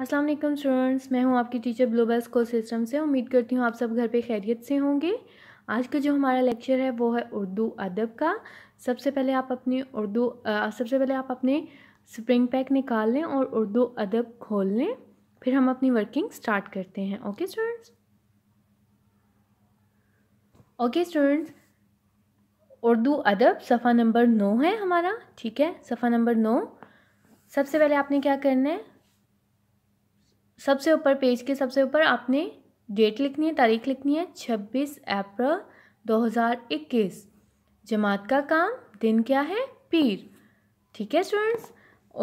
अस्सलाम वालेकुम स्टूडेंट्स मैं हूं आपकी टीचर ग्लोबल स्कूल सिस्टम से उम्मीद करती हूं आप सब घर पे खैरियत से होंगे आज का जो हमारा लेक्चर है वो है उर्दू अदब का सबसे पहले आप अपनी उर्दू सबसे पहले आप अपने स्प्रिंग पैक निकाल लें और उर्दू अदब खोल लें फिर हम अपनी वर्किंग स्टार्ट करते हैं okay students okay students Urdu अदब सफ़ा नंबर नौ है हमारा ठीक है सफ़ा नंबर नौ सबसे पहले आपने क्या करना है सबसे ऊपर पेज के सबसे ऊपर आपने डेट लिखनी है तारीख लिखनी है छब्बीस अप्रैल 2021 जमात का काम दिन क्या है पीर ठीक है स्टूडेंट्स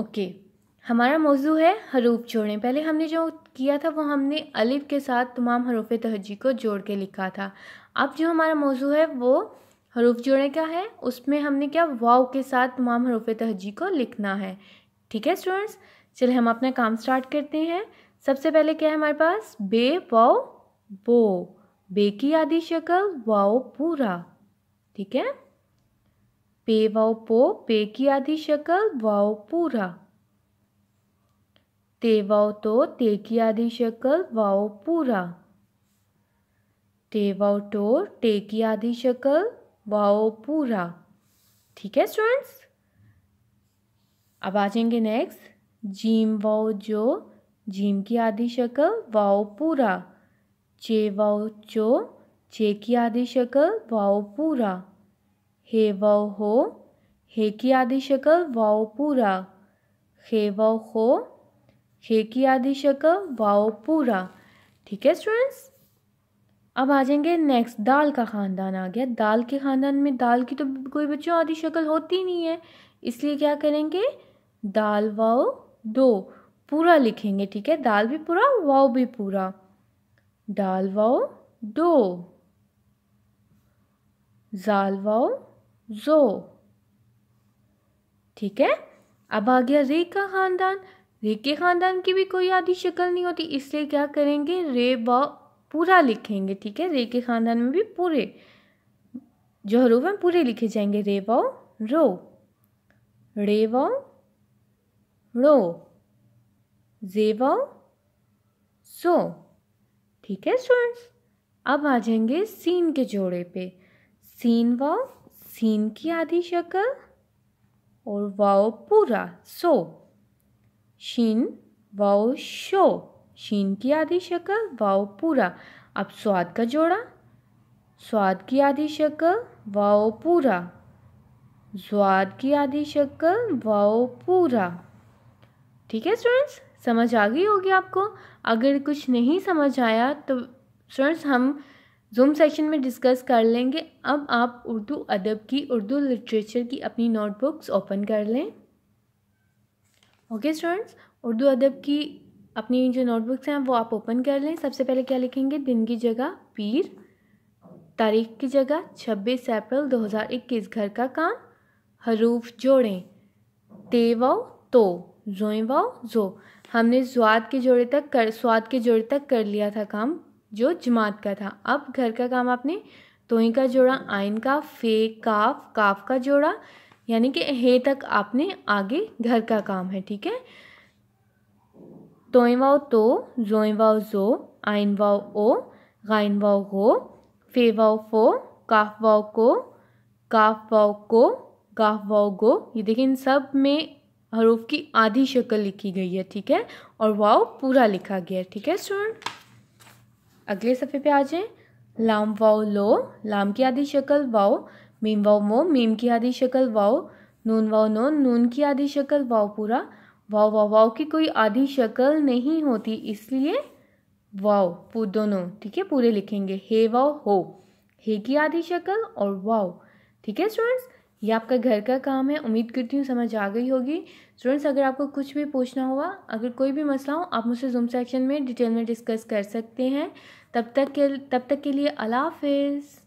ओके हमारा मौजू है हरूफ जोड़ें पहले हमने जो किया था वो हमने अलिफ के साथ तमाम हरूफ तहजी को जोड़ के लिखा था अब जो हमारा मौजू है वो हरूफ जोड़ें का है उसमें हमने क्या वाव के साथ तमाम हरूफ तहजी को लिखना है ठीक है स्टूडेंट्स चलिए हम अपना काम स्टार्ट करते हैं सबसे पहले क्या है हमारे पास बे वाओ बो बे की आदि शक्ल वाओ पूरा ठीक है पे वाओ पो पे की आदि शक्ल वाओ पूरा ते वाओ तो ते की आदि शक्ल वाओ पूरा ते वाओ टो तो। टे की आदि शक्ल वाओ पूरा ठीक है स्टूडेंट्स अब आ जाएंगे नेक्स्ट जीम वाओ जो जीम की आदि शक्ल वाओ पूरा चे वाओ चो चे की आदि शक्ल वाओ पूरा हे वाओ हो हे की आदि शक्ल वाओ पूरा हे वाओ हो हे की आदि शक्ल वाओ पूरा ठीक है स्टूडेंट्स अब आ जाएंगे नेक्स्ट दाल का ख़ानदान आ गया दाल के ख़ानदान में दाल की तो कोई बच्चों आदि शक्ल होती नहीं है इसलिए क्या करेंगे दाल वाओ दो पूरा लिखेंगे ठीक है दाल भी पूरा वाओ भी पूरा डाल वाओ दो जाल वाओ जो ठीक है अब आ गया रे का खानदान रे के खानदान की भी कोई आधी शक्ल नहीं होती इसलिए क्या करेंगे रे वा पूरा लिखेंगे ठीक है रे के खानदान में भी पूरे जो हरूफ हैं पूरे लिखे जाएंगे रे वाओ रो रे वाओ रो जेवा सो ठीक है स्टूडेंट्स अब आ जाएंगे सीन के जोड़े पे सीन व सीन की आधी शक्ल और वाओ पूरा सो शीन वाओ शो शीन की आधी शक्ल वाओ पूरा अब स्वाद का जोड़ा स्वाद की आधी शक्ल वाओ पूरा स्वाद की आधी शक्ल वाओ पूरा ठीक है स्टूडेंट्स समझ आ गई होगी आपको अगर कुछ नहीं समझ आया तो स्टूडेंट्स हम जूम सेशन में डिस्कस कर लेंगे अब आप उर्दू अदब की उर्दू लिटरेचर की अपनी नोटबुक्स ओपन कर लें ओके स्टूडेंट्स उर्दू अदब की अपनी जो नोटबुक्स हैं वो आप ओपन कर लें सबसे पहले क्या लिखेंगे दिन की जगह पीर तारीख की जगह छब्बीस अप्रैल इक्कीस घर का काम हरूफ जोड़ें तेवाओ तो जोइवा जो हमने स्वाद के जोड़े तक कर स्वाद के जोड़े तक कर लिया था काम जो जमात का था अब घर का काम आपने तोई का जोड़ा आइन का फे काफ काफ का जोड़ा यानी कि हे तक आपने आगे घर का काम है ठीक है तोई वाओ तो जोई वाओ जो आइन वाओ ओ गाइन वाओ हो फे वाओ फो काफ वाओ को काफ वाओ को गाफ वाओ गो ये देखिए इन सब में हरूफ की आधी शक्ल लिखी गई है ठीक है और वाव पूरा लिखा गया है ठीक है स्टूडेंट अगले सफ़े पे आ जाए लाम वाओ लो लाम की आधी शक्ल वाओ मीम वाओ मो मीम की आधी शक्ल वाओ नून वाओ नो नून की आधी शक्ल वाओ पूरा वाओ वाओ वाओ की कोई आधी शक्ल नहीं होती इसलिए वाओ पू दोनों ठीक है पूरे लिखेंगे हे वाओ हो हे की आधी शक्ल और वाओ ठीक है स्टूडेंट्स ये आपका घर का काम है उम्मीद करती हूँ समझ आ गई होगी स्टूडेंट्स अगर आपको कुछ भी पूछना हुआ अगर कोई भी मसला हो आप मुझसे जूम सेक्शन में डिटेल में डिस्कस कर सकते हैं तब तक के तब तक के लिए अला हाफिज़